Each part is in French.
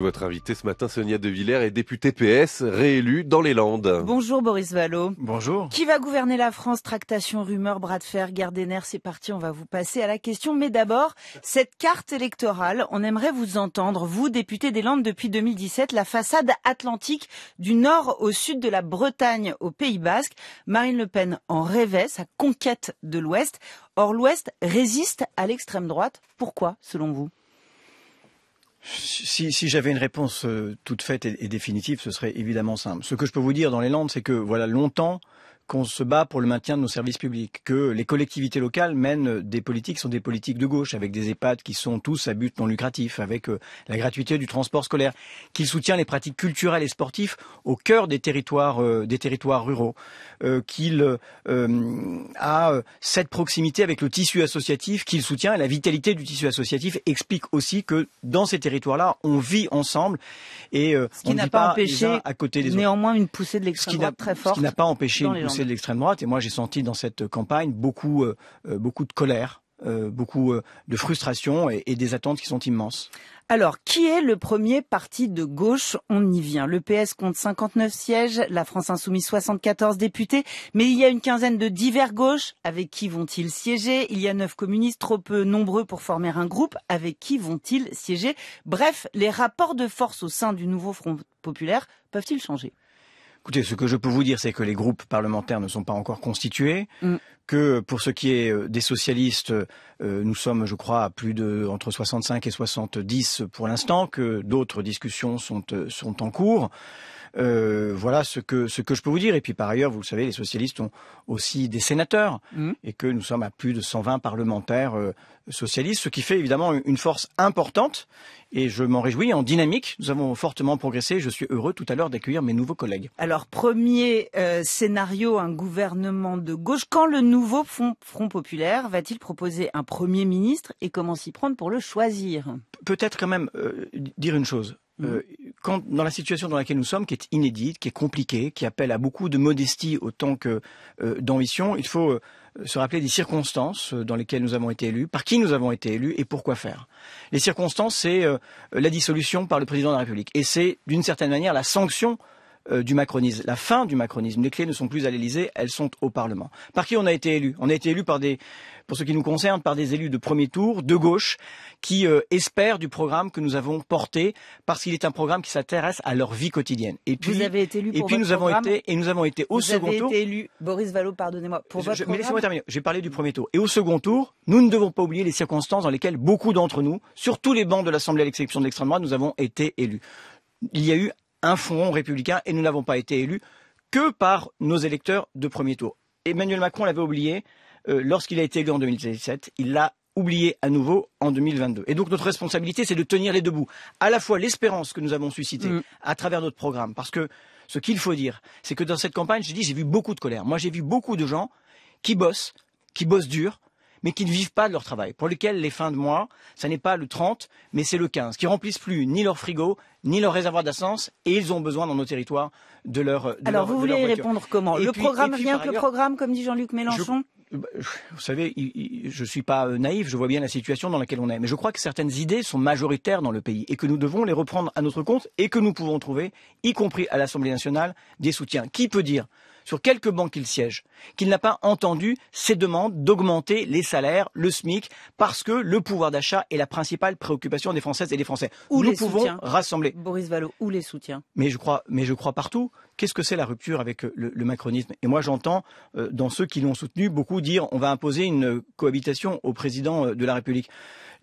Votre invité ce matin, Sonia De Villers, est députée PS, réélue dans les Landes. Bonjour Boris Vallot. Bonjour. Qui va gouverner la France Tractation, rumeur, bras de fer, garde des nerfs, c'est parti, on va vous passer à la question. Mais d'abord, cette carte électorale, on aimerait vous entendre, vous, députée des Landes depuis 2017, la façade atlantique du nord au sud de la Bretagne au Pays Basque. Marine Le Pen en rêvait, sa conquête de l'Ouest. Or, l'Ouest résiste à l'extrême droite. Pourquoi, selon vous si, si j'avais une réponse euh, toute faite et, définitive, ce serait évidemment simple. Ce que je peux vous dire dans les Landes, c'est que voilà longtemps, qu'on se bat pour le maintien de nos services publics, que les collectivités locales mènent des politiques qui sont des politiques de gauche, avec des EHPAD qui sont tous à but non lucratif, avec euh, la gratuité du transport scolaire, qu'il soutient les pratiques culturelles et sportives au cœur des territoires, euh, des territoires ruraux, euh, qu'il a cette proximité avec le tissu associatif qu'il soutient et la vitalité du tissu associatif explique aussi que dans ces territoires-là, on vit ensemble et on n'a pas, empêché à côté des néanmoins une poussée de l'extrême droite très forte. Ce qui n'a pas empêché de l'extrême droite. Et moi, j'ai senti dans cette campagne beaucoup, euh, euh, beaucoup de colère, euh, beaucoup de frustration et, des attentes qui sont immenses. Alors, qui est le premier parti de gauche On y vient. Le PS compte 59 sièges, la France Insoumise 74 députés, mais il y a une quinzaine de divers gauches. Avec qui vont-ils siéger Il y a neuf communistes, trop peu nombreux pour former un groupe. Avec qui vont-ils siéger Bref, les rapports de force au sein du nouveau Front populaire peuvent-ils changer Écoutez, ce que je peux vous dire, c'est que les groupes parlementaires ne sont pas encore constitués, mm. que pour ce qui est euh, des socialistes, euh, nous sommes, je crois, à plus de entre 65 et 70 pour l'instant, que d'autres discussions sont, euh, sont en cours. Euh, voilà ce que, je peux vous dire. Et puis par ailleurs, vous le savez, les socialistes ont aussi des sénateurs mmh. et que nous sommes à plus de 120 parlementaires euh, socialistes, ce qui fait évidemment une force importante. Et je m'en réjouis, en dynamique, nous avons fortement progressé. Je suis heureux tout à l'heure d'accueillir mes nouveaux collègues. Alors, premier euh, scénario, un gouvernement de gauche. Quand le nouveau Front, Populaire va-t-il proposer un Premier ministre et comment s'y prendre pour le choisir Peut-être quand même dire une chose. Euh, mhm. quand, dans la situation dans laquelle nous sommes, qui est inédite, qui est compliquée, qui appelle à beaucoup de modestie autant que euh, d'ambition, il faut euh, se rappeler des circonstances dans lesquelles nous avons été élus, par qui nous avons été élus et pourquoi faire. Les circonstances, c'est la dissolution par le président de la République. Et c'est, d'une certaine manière, la sanction euh, du macronisme, la fin du macronisme. Les clés ne sont plus à l'Élysée, elles sont au Parlement. Par qui on a été élu On a été élu par des, pour ce qui nous concerne, par des élus de premier tour, de gauche, qui euh, espèrent du programme que nous avons porté, parce qu'il est un programme qui s'intéresse à leur vie quotidienne. Et puis, vous avez été élu pour et puis nous avons été et nous avons été au vous avez Été élu, Boris Vallot, pardonnez-moi, pour votre. mais laissez-moi terminer. J'ai parlé du premier tour. Et au second tour, nous ne devons pas oublier les circonstances dans lesquelles beaucoup d'entre nous, sur tous les bancs de l'Assemblée à l'exception de l'extrême droite, nous avons été élus. Il y a eu un fonds républicain et nous n'avons pas été élus que par nos électeurs de premier tour. Emmanuel Macron l'avait oublié euh, lorsqu'il a été élu en 2017. Il l'a oublié à nouveau en 2022. Et donc notre responsabilité, c'est de tenir les deux bouts. À la fois l'espérance que nous avons suscitée mm. à travers notre programme, parce que ce qu'il faut dire, c'est que dans cette campagne, j'ai dit, j'ai vu beaucoup de colère. Moi, j'ai vu beaucoup de gens qui bossent, qui bossent dur, mais qui ne vivent pas de leur travail, pour lesquels les fins de mois, ce n'est pas le 30, mais c'est le 15, qui ne remplissent plus ni leur frigo, ni leur réservoir d'essence, et ils ont besoin dans nos territoires de leur. Alors vous voulez y répondre comment Le programme vient que le programme, comme dit Jean-Luc Mélenchon bah, vous savez, je ne suis pas euh, naïf, je vois bien la situation dans laquelle on est, mais je crois que certaines idées sont majoritaires dans le pays et que nous devons les reprendre à notre compte et que nous pouvons trouver, y compris à l'Assemblée nationale, des soutiens. Qui peut dire sur quelques bancs qu'il siège, qu'il n'a pas entendu ses demandes d'augmenter les salaires, le SMIC, parce que le pouvoir d'achat est la principale préoccupation des Françaises et des Français. Où les pouvons rassembler. Boris Vallot, où les soutiens Mais je crois, mais je crois partout. Qu'est-ce que c'est la rupture avec euh, le, macronisme Et moi, j'entends euh, dans ceux qui l'ont soutenu beaucoup dire on va imposer une euh, cohabitation au président de la République.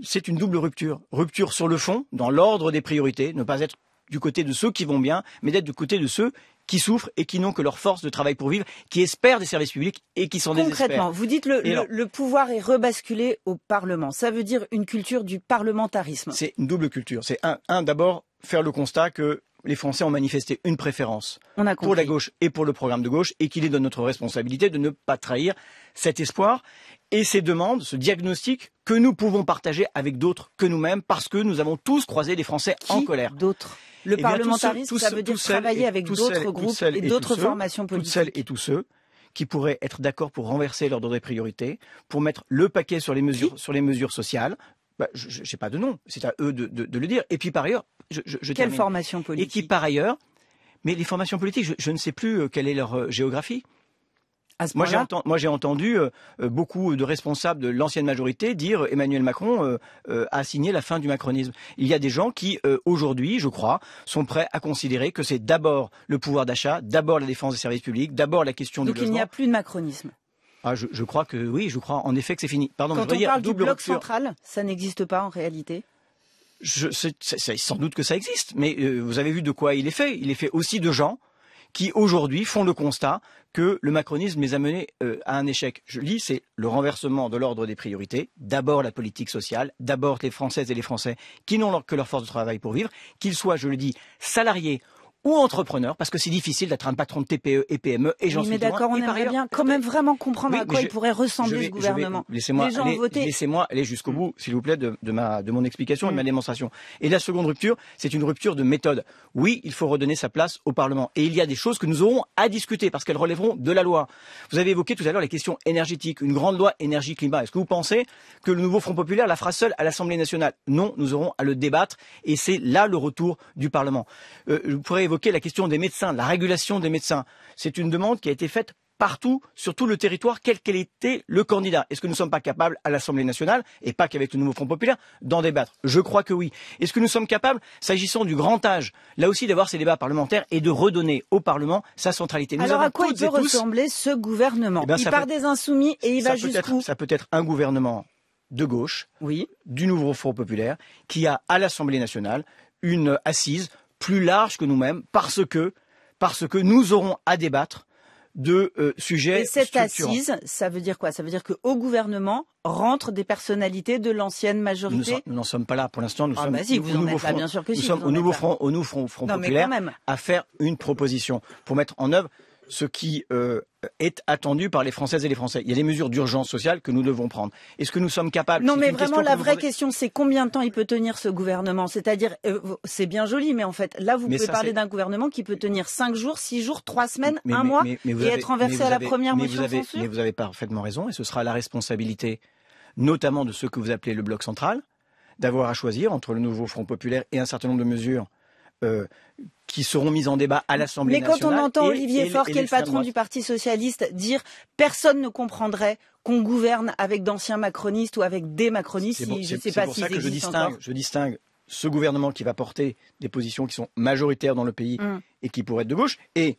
C'est une double rupture. Rupture sur le fond, dans l'ordre des priorités, ne pas être du côté de ceux qui vont bien, mais d'être du côté de ceux qui souffrent et qui n'ont que leur force de travail pour vivre, qui espèrent des services publics et qui sont désespérés. Concrètement, vous dites le, le, pouvoir est rebasculé au Parlement. Ça veut dire une culture du parlementarisme. C'est une double culture. C'est un, d'abord faire le constat que les Français ont manifesté une préférence pour la gauche et pour le programme de gauche et qu'il est de notre responsabilité de ne pas trahir cet espoir et ces demandes, ce diagnostic que nous pouvons partager avec d'autres que nous-mêmes parce que nous avons tous croisé des Français en colère. D'autres eh le parlementarisme, ça veut dire travailler avec d'autres groupes et d'autres formations politiques. Toutes celles et tous ceux qui pourraient être d'accord pour renverser l'ordre des priorités, pour mettre le paquet sur les mesures, sur les mesures sociales. Bah, je n'ai pas de nom, c'est à eux de, le dire. Et puis par ailleurs, je, dis quelle formation politique Et qui par ailleurs, mais les formations politiques, je ne sais plus euh, quelle est leur euh, géographie moi, j'ai entendu, euh, euh, beaucoup de responsables de l'ancienne majorité dire Emmanuel Macron euh, a signé la fin du macronisme. Il y a des gens qui, aujourd'hui, je crois, sont prêts à considérer que c'est d'abord le pouvoir d'achat, d'abord la défense des services publics, d'abord la question de du logement. Donc il n'y a plus de macronisme. Ah, je, crois que oui, je crois en effet que c'est fini. Pardon, Quand on parle du bloc central, ça n'existe pas en réalité. Je, sans doute que ça existe, mais vous avez vu de quoi il est fait. Il est fait aussi de gens qui aujourd'hui font le constat que le macronisme les a menés euh, à un échec. Je lis, c'est le renversement de l'ordre des priorités. D'abord la politique sociale, d'abord les Françaises et les Français qui n'ont que leur force de travail pour vivre, qu'ils soient, je le dis, salariés ou entrepreneur, parce que c'est difficile d'être un patron de TPE et PME, et j'en suis d'accord, on aimerait bien quand même e vraiment comprendre à quoi il pourrait ressembler ce gouvernement. Laissez-moi aller, laissez jusqu'au bout, s'il vous plaît, de, ma, de mon explication et de ma mm. démonstration. Et la seconde rupture, c'est une rupture de méthode. Oui, il faut redonner sa place au Parlement. Et il y a des choses que nous aurons à discuter, parce qu'elles relèveront de la loi. Vous avez évoqué tout à l'heure les questions énergétiques, une grande loi énergie-climat. Est-ce que vous pensez que le nouveau Front Populaire la fera seule à l'Assemblée nationale Non, nous aurons à le débattre, et c'est là le retour du Parlement. Euh, vous évoqué la question des médecins, la régulation des médecins. C'est une demande qui a été faite partout, sur tout le territoire, quel qu'elle était le candidat. Est-ce que nous ne sommes pas capables, à l'Assemblée nationale, et pas qu'avec le nouveau Front populaire, d'en débattre Je crois que oui. Est-ce que nous sommes capables, s'agissant du grand âge, là aussi d'avoir ces débats parlementaires et de redonner au Parlement sa centralité Alors à quoi peut ressembler ce gouvernement eh ben, Il part des insoumis et il va jusqu'où Ça peut être un gouvernement de gauche, oui. du nouveau Front populaire, qui a à l'Assemblée nationale une assise plus large que nous-mêmes parce que, parce que nous aurons à débattre de euh, sujets. Et cette assise, ça veut dire quoi Ça veut dire qu'au gouvernement rentrent des personnalités de l'ancienne majorité. Nous n'en sommes pas là pour l'instant. Nous sommes au nouveau front, au front, populaire, à faire une proposition pour mettre en œuvre ce qui euh, est attendu par les Françaises et les Français. Il y a des mesures d'urgence sociale que nous devons prendre. Est-ce que nous sommes capables Non, mais vraiment, la vraie question, c'est combien de temps il peut tenir ce gouvernement C'est-à-dire, euh, c'est bien joli, mais en fait, là, vous pouvez parler d'un gouvernement qui peut tenir 5 jours, 6 jours, 3 semaines, un 1 mois, et être renversé à la première motion vous avez, censure Mais vous avez parfaitement raison, et ce sera la responsabilité, notamment de ce que vous appelez le bloc central, d'avoir à choisir entre le nouveau Front populaire et un certain nombre de mesures euh, qui seront mises en débat à l'Assemblée nationale. Mais quand on entend Olivier Faure, qui est le patron du Parti socialiste, dire personne ne comprendrait qu'on gouverne avec d'anciens macronistes ou avec des macronistes, je ne sais pas si ça que je distingue, je distingue ce gouvernement qui va porter des positions qui sont majoritaires dans le pays hum. et qui pourraient être de gauche, et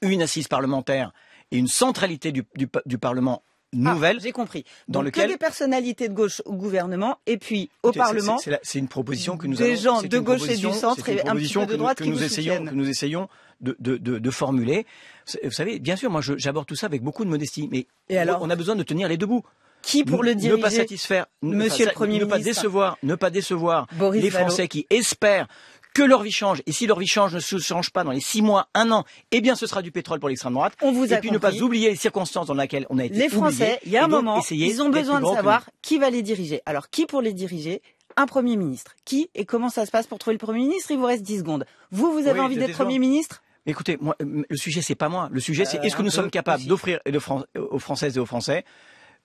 une assise parlementaire et une centralité du Parlement ah, nouvelle. J'ai compris. Dans lequel... que des personnalités de gauche au gouvernement et puis au Parlement. C'est une proposition que nous des gens de gauche et du centre et un de droite que, nous, essayons, nous essayons de, de, de, formuler. Vous savez, bien sûr, moi j'aborde tout ça avec beaucoup de modestie, mais et alors on a besoin de tenir les deux bouts. Qui pour le dire Ne pas satisfaire, Monsieur le Premier ne pas décevoir, ne pas décevoir Boris les Français qui espèrent que leur vie change. Et si leur vie change, ne se change pas dans les six mois, un an, eh bien ce sera du pétrole pour l'extrême droite. On vous a Et puis ne pas oublier les circonstances dans lesquelles on a été Les Français, il y a un moment, ils ont besoin de savoir qui va les diriger. Alors qui pour les diriger un Premier ministre. Qui et comment ça se passe pour trouver le Premier ministre Il vous reste 10 secondes. Vous, vous avez envie d'être Premier ministre Écoutez, moi, euh, le sujet c'est pas moi. Le sujet c'est est-ce que nous euh, sommes euh, capables d'offrir aux Françaises et aux Français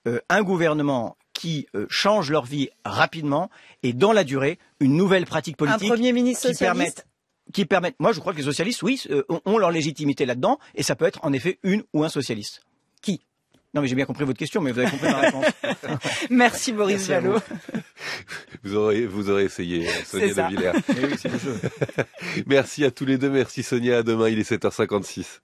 euh, un gouvernement qui euh, change leur vie rapidement et dans la durée une nouvelle pratique politique qui permette permettent. Moi, je crois que les socialistes, oui, euh, ont leur légitimité là-dedans, et ça peut être en effet une ou un socialiste. Qui Non, mais j'ai bien compris votre question, mais vous avez compris ma réponse. Merci Boris Vallot. Vous aurez, vous aurez essayé, hein, Sonia de Villers. Merci à tous les deux. Merci Sonia. À demain, il est 7h56.